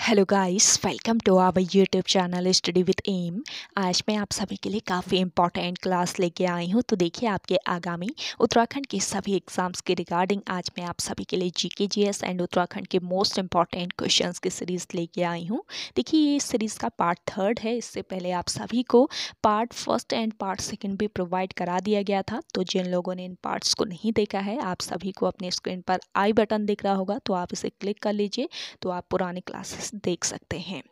hello guys welcome to our YouTube channel study with M आज मैं आप सभी के लिए काफ़ी इंपॉर्टेंट क्लास लेके आई हूँ तो देखिए आपके आगामी उत्तराखंड के सभी एग्जाम्स के रिगार्डिंग आज मैं आप सभी के लिए जीके जीएस एंड उत्तराखंड के मोस्ट इंपॉर्टेंट क्वेश्चंस की सीरीज़ लेके आई हूँ देखिए ये सीरीज़ का पार्ट थर्ड है इससे पहले आप सभी को part first and part second भी प्रोवाइड करा दिया गया था तो जिन लोगों ने इन पार्ट्स को नहीं देखा है आप सभी को अपने स्क्रीन पर आई बटन दिख रहा होगा तो आप इसे क्लिक कर लीजिए तो आप पुराने क्लासेस देख सकते हैं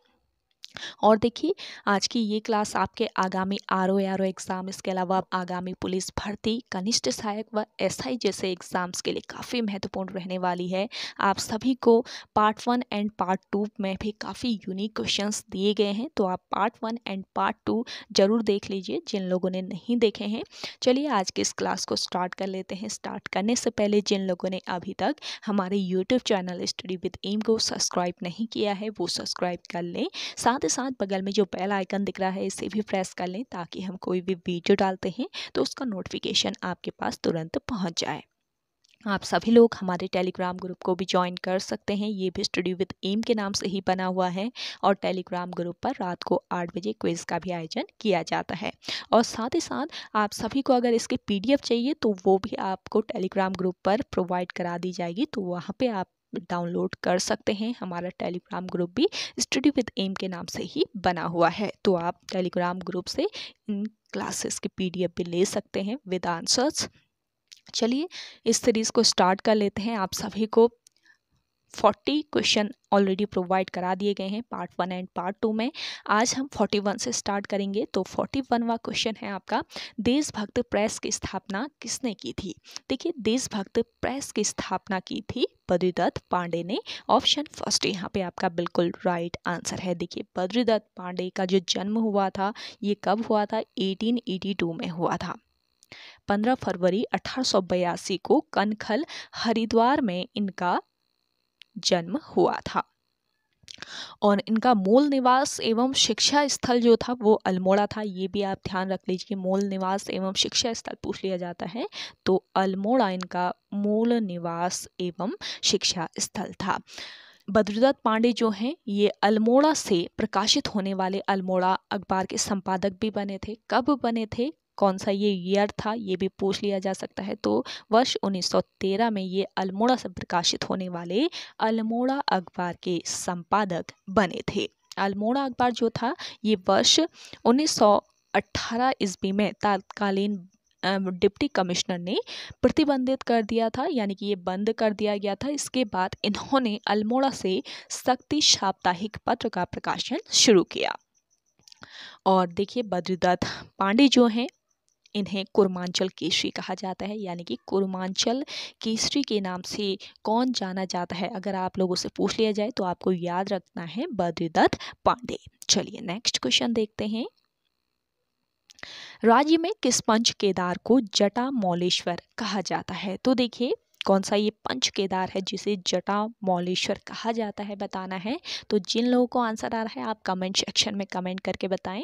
और देखिए आज की ये क्लास आपके आगामी R O R O exam इसके अलावा आगामी पुलिस भर्ती कनिष्ठ सहायक व एसआई जैसे एग्ज़ाम्स के लिए काफ़ी महत्वपूर्ण रहने वाली है आप सभी को part one and part two में भी काफ़ी यूनिक क्वेश्चंस दिए गए हैं तो आप part one and part two ज़रूर देख लीजिए जिन लोगों ने नहीं देखे हैं चलिए आज के इस क्लास को स्टार्ट कर लेते हैं स्टार्ट करने से पहले जिन लोगों ने अभी तक हमारे YouTube channel study with M को सब्सक्राइब नहीं किया है वो सब्सक्राइब कर लें साथ साथ ही साथ बगल में जो बेल आइकन दिख रहा है इसे भी प्रेस कर लें ताकि हम कोई भी वीडियो डालते हैं तो उसका नोटिफिकेशन आपके पास तुरंत पहुँच जाए आप सभी लोग हमारे टेलीग्राम ग्रुप को भी ज्वाइन कर सकते हैं ये भी स्टडी विद एम के नाम से ही बना हुआ है और टेलीग्राम ग्रुप पर रात को आठ बजे क्विज़ का भी आयोजन किया जाता है और साथ ही साथ आप सभी को अगर इसके पीडीएफ चाहिए तो वो भी आपको टेलीग्राम ग्रुप पर प्रोवाइड करा दी जाएगी तो वहाँ पे आप डाउनलोड कर सकते हैं हमारा टेलीग्राम ग्रुप भी स्टडी विद एम के नाम से ही बना हुआ है तो आप टेलीग्राम ग्रुप से इन क्लासेस की पीडीएफ भी ले सकते हैं विद आंसर्स चलिए इस सीरीज़ को स्टार्ट कर लेते हैं आप सभी को फोर्टी क्वेश्चन ऑलरेडी प्रोवाइड करा दिए गए हैं part one and part two में आज हम फोर्टी वन से स्टार्ट करेंगे तो फोर्टी वनवा क्वेश्चन है आपका देशभक्त प्रेस की स्थापना किसने की थी देखिए देशभक्त प्रेस की स्थापना की थी बद्रीदत्त पांडे ने ऑप्शन फर्स्ट यहाँ पे आपका बिल्कुल राइट आंसर है देखिए बद्रीदत्त पांडे का जो जन्म हुआ था ये कब हुआ था टू में हुआ था 15 फरवरी अठारह को कनखल हरिद्वार में इनका जन्म हुआ था और इनका मूल निवास एवं शिक्षा स्थल जो था वो अल्मोड़ा था ये भी आप ध्यान रख लीजिए मूल निवास एवं शिक्षा स्थल पूछ लिया जाता है तो अल्मोड़ा इनका मूल निवास एवं शिक्षा स्थल था बद्रीदत्त पांडे जो हैं ये अल्मोड़ा से प्रकाशित होने वाले अल्मोड़ा अखबार के संपादक भी बने थे कब बने थे कौन सा ये ईयर था ये भी पूछ लिया जा सकता है तो वर्ष 1913 में ये अल्मोड़ा से प्रकाशित होने वाले अल्मोड़ा अखबार के संपादक बने थे अल्मोड़ा अखबार जो था ये वर्ष 1918 ईस्वी में तत्कालीन डिप्टी कमिश्नर ने प्रतिबंधित कर दिया था यानी कि ये बंद कर दिया गया था इसके बाद इन्होंने अल्मोड़ा से शक्ति साप्ताहिक पत्र का प्रकाशन शुरू किया और देखिए बद्रीदत्त पांडे जो हैं इन्हें कुर्मांचल केसरी कहा जाता है यानी कि कुर्मांचल केसरी के नाम से कौन जाना जाता है अगर आप लोगों से पूछ लिया जाए तो आपको याद रखना है बद्रीदत्त पांडे चलिए नेक्स्ट क्वेश्चन देखते हैं राज्य में किस पंच केदार को जटा मौलेश्वर कहा जाता है तो देखिए कौन सा ये पंच केदार है जिसे जटा मौलेश्वर कहा जाता है बताना है तो जिन लोगों को आंसर आ रहा है आप कमेंट सेक्शन में कमेंट करके बताएं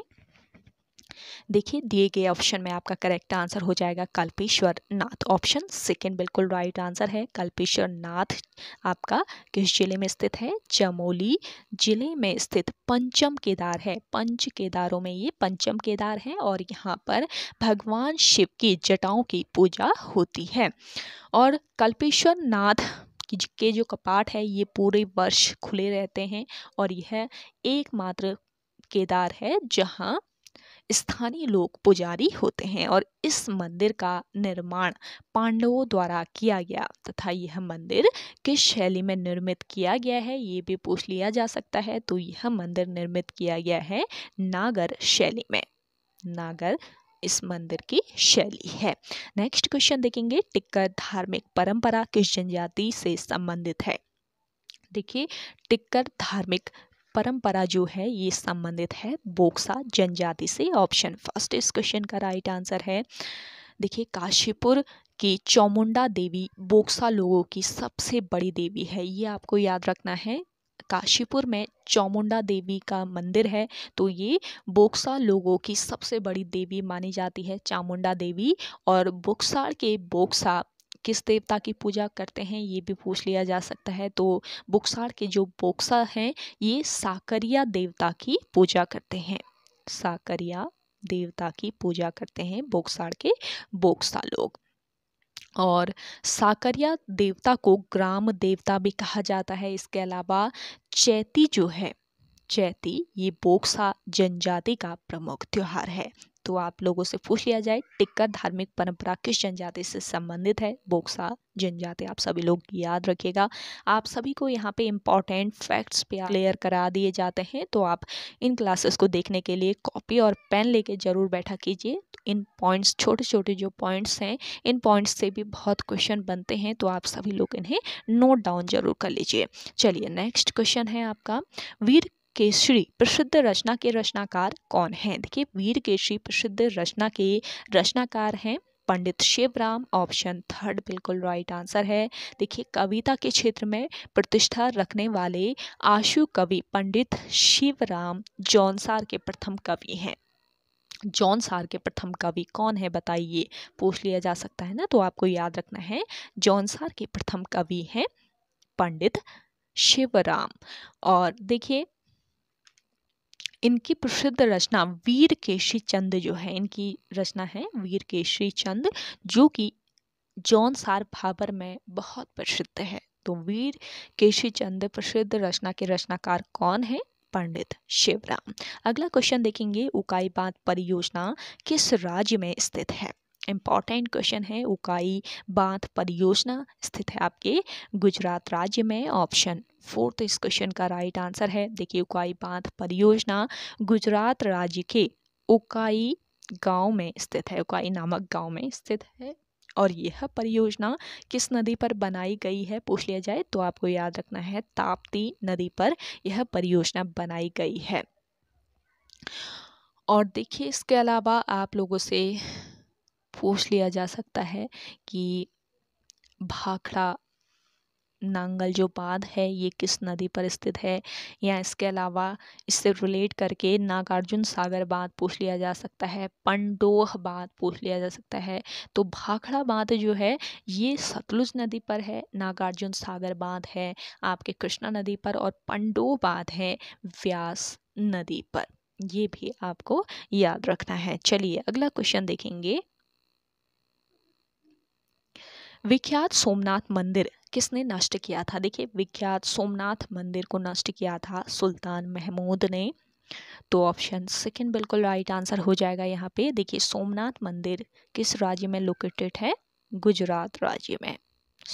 देखिए दिए गए ऑप्शन में आपका करेक्ट आंसर हो जाएगा कल्पेश्वर नाथ ऑप्शन सेकेंड बिल्कुल राइट आंसर है कल्पेश्वर नाथ आपका किस जिले में स्थित है चमोली जिले में स्थित पंचम केदार है पंच केदारों में ये पंचम केदार है और यहाँ पर भगवान शिव की जटाओं की पूजा होती है और कल्पेश्वर नाथ के जो कपाट है ये पूरे वर्ष खुले रहते हैं और यह एकमात्र केदार है जहाँ स्थानीय लोग पुजारी होते हैं और इस मंदिर का निर्माण पांडवों द्वारा किया गया तथा यह मंदिर किस शैली में निर्मित किया गया है ये भी पूछ लिया जा सकता है तो यह मंदिर निर्मित किया गया है नागर शैली में नागर इस मंदिर की शैली है नेक्स्ट क्वेश्चन देखेंगे टिक्कर धार्मिक परंपरा किस जनजाति से संबंधित है देखिए टिक्कर धार्मिक परंपरा जो है ये संबंधित है बोक्सा जनजाति से ऑप्शन फर्स्ट इस क्वेश्चन का राइट आंसर है देखिए काशीपुर कि चौमुंडा देवी बोक्सा लोगों की सबसे बड़ी देवी है ये आपको याद रखना है काशीपुर में चौमुंडा देवी का मंदिर है तो ये बोक्सा लोगों की सबसे बड़ी देवी मानी जाती है चामुंडा देवी और बोक्सार के बोक्सा किस देवता की पूजा करते हैं ये भी पूछ लिया जा सकता है तो बुक्सार के जो बोक्सा हैं ये साकरिया देवता की पूजा करते हैं साकरिया देवता की पूजा करते हैं बोक्सार के बोक्सा लोग और साकरिया देवता को ग्राम देवता भी कहा जाता है इसके अलावा चैती जो है चैती ये बोक्सा जनजाति का प्रमुख त्यौहार है तो आप लोगों से पूछ लिया जाए टिक्का धार्मिक परंपरा किस जनजाति से संबंधित है बोक्सा जनजाति आप सभी लोग याद रखिएगा आप सभी को यहाँ पे इम्पॉर्टेंट फैक्ट्स पे क्लियर करा दिए जाते हैं तो आप इन क्लासेस को देखने के लिए कॉपी और पेन लेके ज़रूर बैठा कीजिए इन पॉइंट्स छोटे छोटे जो पॉइंट्स हैं इन पॉइंट्स से भी बहुत क्वेश्चन बनते हैं तो आप सभी लोग इन्हें नोट डाउन जरूर कर लीजिए चलिए नेक्स्ट क्वेश्चन है आपका वीर केसरी प्रसिद्ध रचना के रचनाकार कौन हैं देखिए वीर केशरी प्रसिद्ध रचना के रचनाकार हैं पंडित शिवराम ऑप्शन थर्ड बिल्कुल राइट आंसर है देखिए कविता के क्षेत्र में प्रतिष्ठा रखने वाले आशु कवि पंडित शिवराम जौनसार के प्रथम कवि हैं जॉन सार के प्रथम कवि कौन है बताइए पूछ लिया जा सकता है ना तो आपको याद रखना है जॉन सार के प्रथम कवि हैं पंडित शिवराम और देखिए इनकी प्रसिद्ध रचना वीर केशी चंद जो है इनकी रचना है वीर केशी चंद जो कि जॉन सार भाबर में बहुत प्रसिद्ध है तो वीर केशी चंद प्रसिद्ध रचना के रचनाकार कौन है पंडित शिवराम अगला क्वेश्चन देखेंगे उकाई बांध परियोजना किस राज्य में स्थित है इम्पॉर्टेंट क्वेश्चन है उकाई बांध परियोजना स्थित है आपके गुजरात राज्य में ऑप्शन फोर्थ तो इस क्वेश्चन का राइट आंसर है देखिए उकाई बांध परियोजना गुजरात राज्य के उकाई गांव में स्थित है उकाई नामक गांव में स्थित है और यह परियोजना किस नदी पर बनाई गई है पूछ लिया जाए तो आपको याद रखना है ताप्ती नदी पर यह परियोजना बनाई गई है और देखिए इसके अलावा आप लोगों से पूछ लिया जा सकता है कि भाखड़ा नांगल जो बांध है ये किस नदी पर स्थित है या इसके अलावा इससे रिलेट करके नागार्जुन सागर बांध पूछ लिया जा सकता है पंडोह बांध पूछ लिया जा सकता है तो भाखड़ा बांध जो है ये सतलुज नदी पर है नागार्जुन सागर बांध है आपके कृष्णा नदी पर और पंडोह बांध है व्यास नदी पर ये भी आपको याद रखना है चलिए अगला क्वेश्चन देखेंगे विख्यात सोमनाथ मंदिर किसने नष्ट किया था देखिए विख्यात सोमनाथ मंदिर को नष्ट किया था सुल्तान महमूद ने तो ऑप्शन सेकंड बिल्कुल राइट आंसर हो जाएगा यहाँ पे देखिए सोमनाथ मंदिर किस राज्य में लोकेटेड है गुजरात राज्य में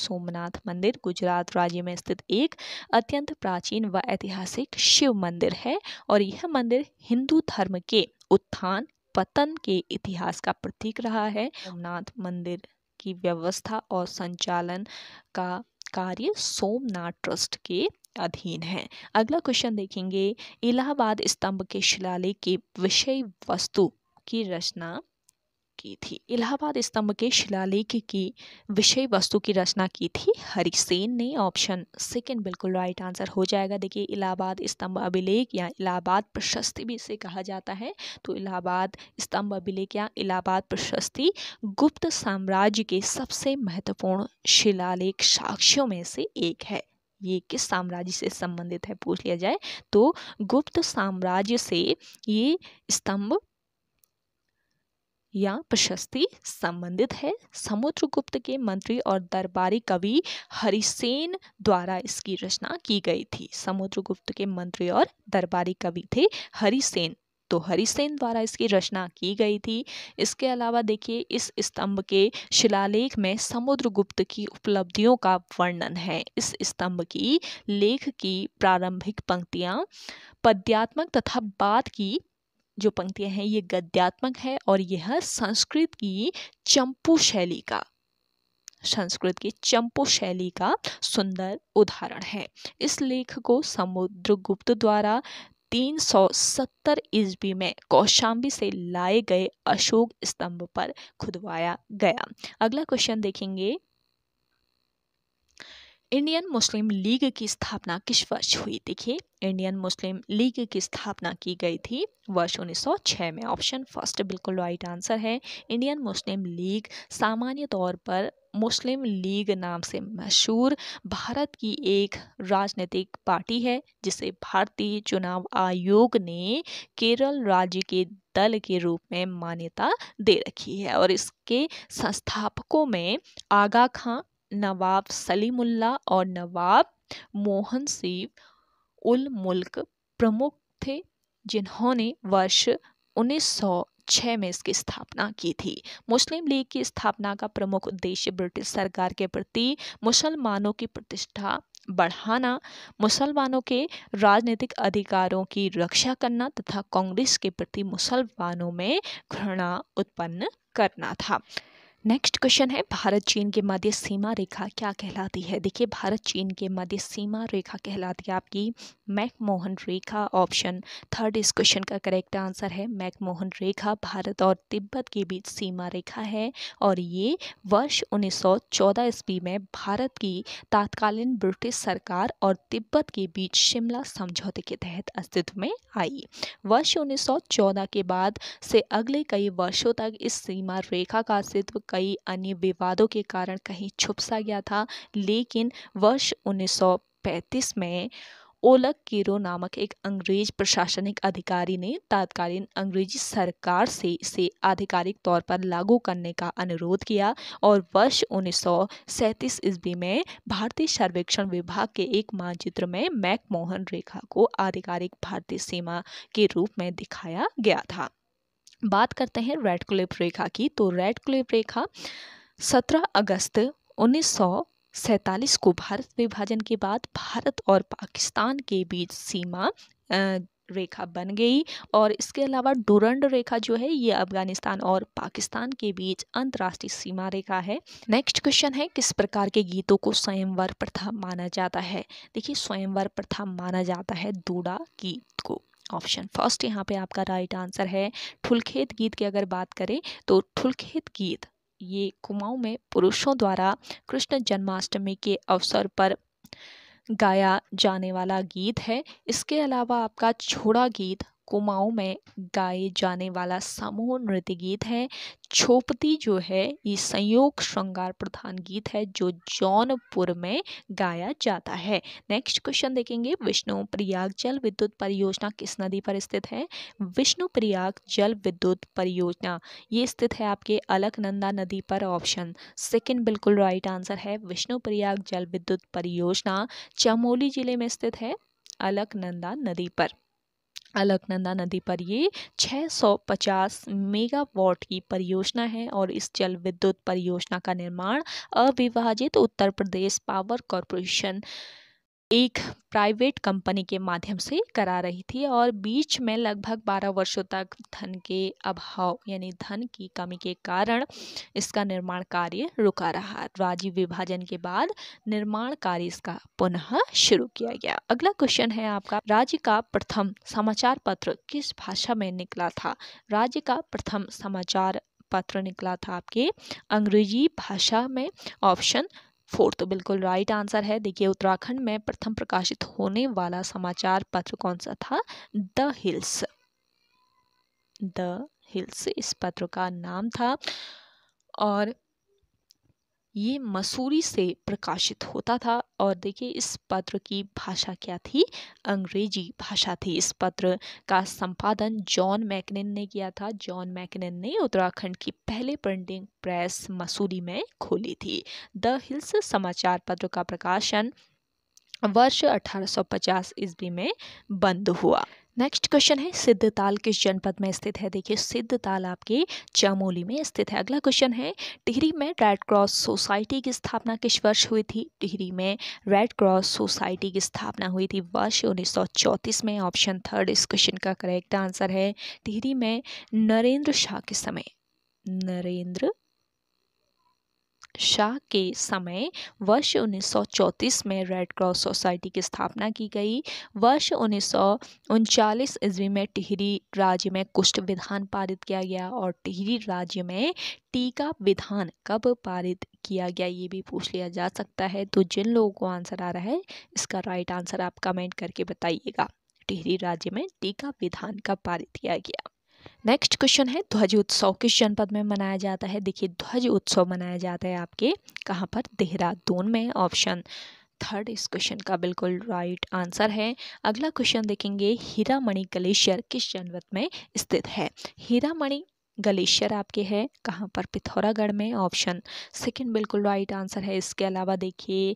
सोमनाथ मंदिर गुजरात राज्य में स्थित एक अत्यंत प्राचीन व ऐतिहासिक शिव मंदिर है और यह मंदिर हिंदू धर्म के उत्थान पतन के इतिहास का प्रतीक रहा है सोमनाथ मंदिर की व्यवस्था और संचालन का कार्य सोमनाथ ट्रस्ट के अधीन है अगला क्वेश्चन देखेंगे इलाहाबाद स्तंभ के शिलालेख की विषय वस्तु की रचना की थी इलाहाबाद स्तंभ के शिलालेख की विषय वस्तु की रचना की थी हरिसेन ने ऑप्शन सेकंड बिल्कुल राइट आंसर हो जाएगा देखिए इलाहाबाद स्तंभ अभिलेख या इलाहाबाद प्रशस्ति भी इसे कहा जाता है तो इलाहाबाद स्तंभ अभिलेख या इलाहाबाद प्रशस्ति गुप्त साम्राज्य के सबसे महत्वपूर्ण शिलालेख साक्ष्यों में से एक है ये किस साम्राज्य से संबंधित है पूछ लिया जाए तो गुप्त साम्राज्य से ये स्तंभ या प्रशस्ति संबंधित है समुद्रगुप्त के मंत्री और दरबारी कवि हरिसेन द्वारा इसकी रचना की गई थी समुद्रगुप्त के मंत्री और दरबारी कवि थे हरिसेन तो हरिसेन द्वारा इसकी रचना की गई थी इसके अलावा देखिए इस स्तंभ के शिलालेख में समुद्रगुप्त की उपलब्धियों का वर्णन है इस स्तंभ की लेख की प्रारंभिक पंक्तियाँ पद्यात्मक तथा बाद की जो पंक्तियां हैं ये गद्यात्मक है और यह संस्कृत की चंपू शैली का संस्कृत की चंपू शैली का सुंदर उदाहरण है इस लेख को समुद्रगुप्त द्वारा 370 ईस्वी में कौशाम्बी से लाए गए अशोक स्तंभ पर खुदवाया गया अगला क्वेश्चन देखेंगे इंडियन मुस्लिम लीग की स्थापना किस वर्ष हुई देखिए इंडियन मुस्लिम लीग की स्थापना की गई थी वर्ष 1906 में ऑप्शन फर्स्ट बिल्कुल राइट आंसर है इंडियन मुस्लिम लीग सामान्य तौर पर मुस्लिम लीग नाम से मशहूर भारत की एक राजनीतिक पार्टी है जिसे भारतीय चुनाव आयोग ने केरल राज्य के दल के रूप में मान्यता दे रखी है और इसके संस्थापकों में आगा खां नवाब सलीमुल्ला और नवाब मोहन सिंह उल मुल्क प्रमुख थे जिन्होंने वर्ष 1906 में इसकी स्थापना की थी मुस्लिम लीग की स्थापना का प्रमुख उद्देश्य ब्रिटिश सरकार के प्रति मुसलमानों की प्रतिष्ठा बढ़ाना मुसलमानों के राजनीतिक अधिकारों की रक्षा करना तथा कांग्रेस के प्रति मुसलमानों में घृणा उत्पन्न करना था नेक्स्ट क्वेश्चन है भारत चीन के मध्य सीमा रेखा क्या कहलाती है देखिए भारत चीन के मध्य सीमा रेखा कहलाती है आपकी मैकमोहन रेखा ऑप्शन थर्ड इस क्वेश्चन का करेक्ट आंसर है मैकमोहन रेखा भारत और तिब्बत के बीच सीमा रेखा है और ये वर्ष 1914 ईस्वी में भारत की तात्कालीन ब्रिटिश सरकार और तिब्बत के बीच शिमला समझौते के तहत अस्तित्व में आई वर्ष उन्नीस के बाद से अगले कई वर्षों तक इस सीमा रेखा का अस्तित्व कई अन्य विवादों के कारण कहीं छुप सा गया था लेकिन वर्ष 1935 में ओलक किरो नामक एक अंग्रेज प्रशासनिक अधिकारी ने तत्कालीन अंग्रेजी सरकार से इसे आधिकारिक तौर पर लागू करने का अनुरोध किया और वर्ष उन्नीस ईस्वी में भारतीय सर्वेक्षण विभाग के एक मानचित्र में मैकमोहन रेखा को आधिकारिक भारतीय सीमा के रूप में दिखाया गया था बात करते हैं रेड क्लिप रेखा की तो रेड क्लिप रेखा 17 अगस्त उन्नीस सैतालीस को भारत विभाजन के बाद भारत और पाकिस्तान के बीच सीमा रेखा बन गई और इसके अलावा डोरंड रेखा जो है ये अफगानिस्तान और पाकिस्तान के बीच अंतर्राष्ट्रीय सीमा रेखा है नेक्स्ट क्वेश्चन है किस प्रकार के गीतों को स्वयंवर प्रथा माना जाता है देखिए स्वयंवर प्रथा माना जाता है दूड़ा गीत को ऑप्शन फर्स्ट यहाँ पे आपका राइट आंसर है ठुलखेत गीत की अगर बात करें तो ठुलखेत गीत ये कुमाऊँ में पुरुषों द्वारा कृष्ण जन्माष्टमी के अवसर पर गाया जाने वाला गीत है इसके अलावा आपका छोड़ा गीत कुमाऊँ में गाए जाने वाला समूह नृत्य गीत है छोपती जो है ये संयोग श्रृंगार प्रधान गीत है जो जौनपुर में गाया जाता है नेक्स्ट क्वेश्चन देखेंगे विष्णु प्रयाग जल विद्युत परियोजना किस नदी पर स्थित है विष्णु प्रयाग जल विद्युत परियोजना ये स्थित है आपके अलकनंदा नदी पर ऑप्शन सेकंड बिल्कुल राइट आंसर है विष्णु प्रयाग जल विद्युत परियोजना चमोली जिले में स्थित है अलकनंदा नदी पर अलकनंदा नदी पर ये 650 मेगावाट की परियोजना है और इस जल विद्युत परियोजना का निर्माण अविभाजित उत्तर प्रदेश पावर कॉरपोरेशन एक प्राइवेट कंपनी के माध्यम से करा रही थी और बीच में लगभग 12 वर्षों तक धन के अभाव यानी धन की कमी के कारण इसका निर्माण कार्य रुका रहा राज्य विभाजन के बाद निर्माण कार्य इसका पुनः शुरू किया गया अगला क्वेश्चन है आपका राज्य का प्रथम समाचार पत्र किस भाषा में निकला था राज्य का प्रथम समाचार पत्र निकला था आपके अंग्रेजी भाषा में ऑप्शन फोर तो बिल्कुल राइट आंसर है देखिए उत्तराखंड में प्रथम प्रकाशित होने वाला समाचार पत्र कौन सा था द हिल्स द हिल्स इस पत्र का नाम था और ये मसूरी से प्रकाशित होता था और देखिए इस पत्र की भाषा क्या थी अंग्रेजी भाषा थी इस पत्र का संपादन जॉन मैकनिन ने किया था जॉन मैकनिन ने उत्तराखंड की पहले प्रिंटिंग प्रेस मसूरी में खोली थी द हिल्स समाचार पत्र का प्रकाशन वर्ष 1850 ईस्वी में बंद हुआ नेक्स्ट क्वेश्चन है सिद्ध ताल किस जनपद में स्थित है देखिए सिद्ध ताल आपके चमोली में स्थित है अगला क्वेश्चन है टिहरी में रेड क्रॉस सोसाइटी की स्थापना किस वर्ष हुई थी टिहरी में रेड क्रॉस सोसाइटी की स्थापना हुई थी वर्ष 1934 में ऑप्शन थर्ड इस क्वेश्चन का करेक्ट आंसर है टिहरी में नरेंद्र शाह के समय नरेंद्र शाह के समय वर्ष 1934 में रेड क्रॉस सोसाइटी की स्थापना की गई वर्ष उन्नीस ईस्वी में टिहरी राज्य में कुष्ठ विधान पारित किया गया और टिहरी राज्य में टीका विधान कब पारित किया गया ये भी पूछ लिया जा सकता है तो जिन लोगों को आंसर आ रहा है इसका राइट आंसर आप कमेंट करके बताइएगा टिहरी राज्य में टीका विधान कब पारित किया गया नेक्स्ट क्वेश्चन है ध्वज उत्सव किस जनपद में मनाया जाता है देखिए ध्वज उत्सव मनाया जाता है आपके कहाँ पर देहरादून में ऑप्शन थर्ड इस क्वेश्चन का बिल्कुल राइट आंसर है अगला क्वेश्चन देखेंगे हीरामणि ग्लेशियर किस जनपद में स्थित है हीरामणि ग्लेशियर आपके है कहाँ पर पिथौरागढ़ में ऑप्शन सेकंड बिल्कुल राइट आंसर है इसके अलावा देखिए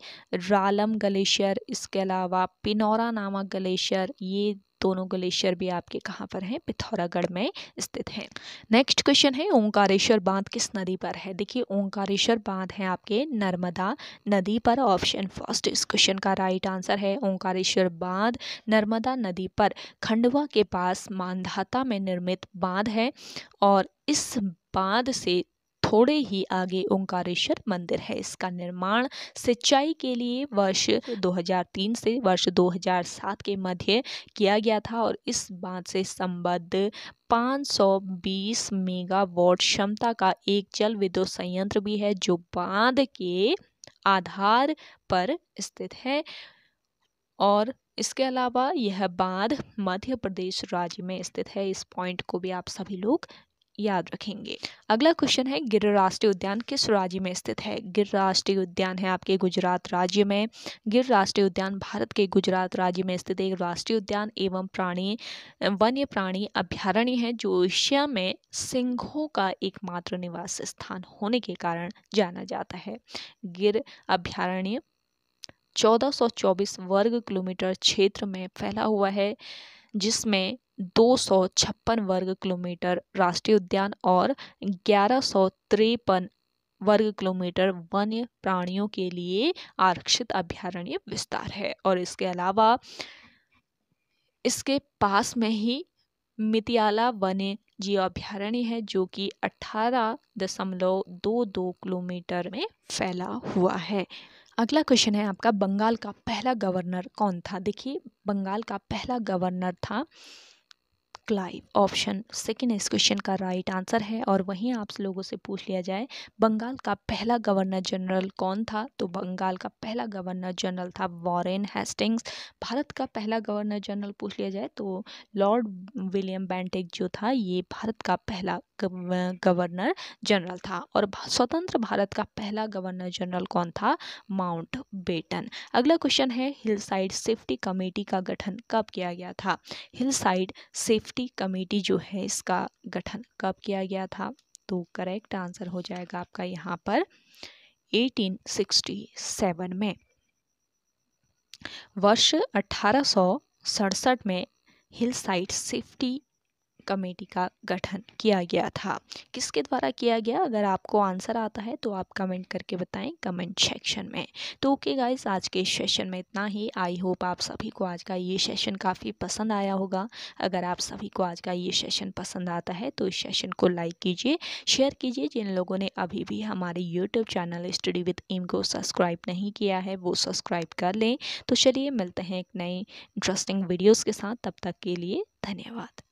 रालम ग्लेशियर इसके अलावा पिनौरा नामक ग्लेशियर ये दोनों ग्लेशियर भी आपके कहाँ पर हैं पिथौरागढ़ में स्थित हैं नेक्स्ट क्वेश्चन है ओंकारेश्वर बांध किस नदी पर है देखिए ओंकारेश्वर बांध है आपके नर्मदा नदी पर ऑप्शन फर्स्ट इस क्वेश्चन का राइट आंसर है ओंकारेश्वर बांध नर्मदा नदी पर खंडवा के पास मानधाता में निर्मित बांध है और इस बांध से थोड़े ही आगे ओंकारेश्वर मंदिर है इसका निर्माण सिंचाई के लिए वर्ष 2003 से वर्ष 2007 के मध्य किया गया था और इस बांध से संबद्ध 520 मेगावाट क्षमता का एक जल विद्युत संयंत्र भी है जो बांध के आधार पर स्थित है और इसके अलावा यह बांध मध्य प्रदेश राज्य में स्थित है इस पॉइंट को भी आप सभी लोग याद रखेंगे अगला क्वेश्चन है गिर राष्ट्रीय उद्यान किस राज्य में स्थित है गिर राष्ट्रीय उद्यान है आपके गुजरात राज्य में गिर राष्ट्रीय उद्यान भारत के गुजरात राज्य में स्थित एक राष्ट्रीय उद्यान एवं प्राणी वन्य प्राणी अभ्यारण्य है जो एशिया में सिंहों का एकमात्र निवास स्थान होने के कारण जाना जाता है गिर अभ्यारण्य 1424 वर्ग किलोमीटर क्षेत्र में फैला हुआ है जिसमें दो सौ छप्पन वर्ग किलोमीटर राष्ट्रीय उद्यान और ग्यारह सौ तिरपन वर्ग किलोमीटर वन्य प्राणियों के लिए आरक्षित अभ्यारण्य विस्तार है और इसके अलावा इसके पास में ही मितियाला वन्य जीव अभ्यारण्य है जो कि अठारह दशमलव दो दो किलोमीटर में फैला हुआ है अगला क्वेश्चन है आपका बंगाल का पहला गवर्नर कौन था देखिए बंगाल का पहला गवर्नर था क्लाइव ऑप्शन सेकेंड इस क्वेश्चन का राइट आंसर है और वहीं आप लोगों से पूछ लिया जाए बंगाल का पहला गवर्नर जनरल कौन था तो बंगाल का पहला गवर्नर जनरल था वॉरेन हेस्टिंग्स भारत का पहला गवर्नर जनरल पूछ लिया जाए तो लॉर्ड विलियम बैंटिक जो था ये भारत का पहला गवर्नर जनरल था और स्वतंत्र भारत का पहला गवर्नर जनरल कौन था माउंट बेटन अगला क्वेश्चन है हिल साइड सेफ्टी कमेटी का गठन कब किया गया था hill side safety safety committee जो है इसका गठन कब किया गया था तो करेक्ट आंसर हो जाएगा आपका यहाँ पर 1867 में वर्ष अठारह में हिल साइट सेफ्टी कमेटी का गठन किया गया था किसके द्वारा किया गया अगर आपको आंसर आता है तो आप कमेंट करके बताएं कमेंट सेक्शन में तो ओके गाइस आज के इस सेशन में इतना ही आई होप आप सभी को आज का ये सेशन काफ़ी पसंद आया होगा अगर आप सभी को आज का ये सेशन पसंद आता है तो इस सेशन को लाइक कीजिए शेयर कीजिए जिन लोगों ने अभी भी हमारे YouTube channel study with M को सब्सक्राइब नहीं किया है वो सब्सक्राइब कर लें तो चलिए मिलते हैं एक नई इंटरेस्टिंग वीडियोज़ के साथ तब तक के लिए धन्यवाद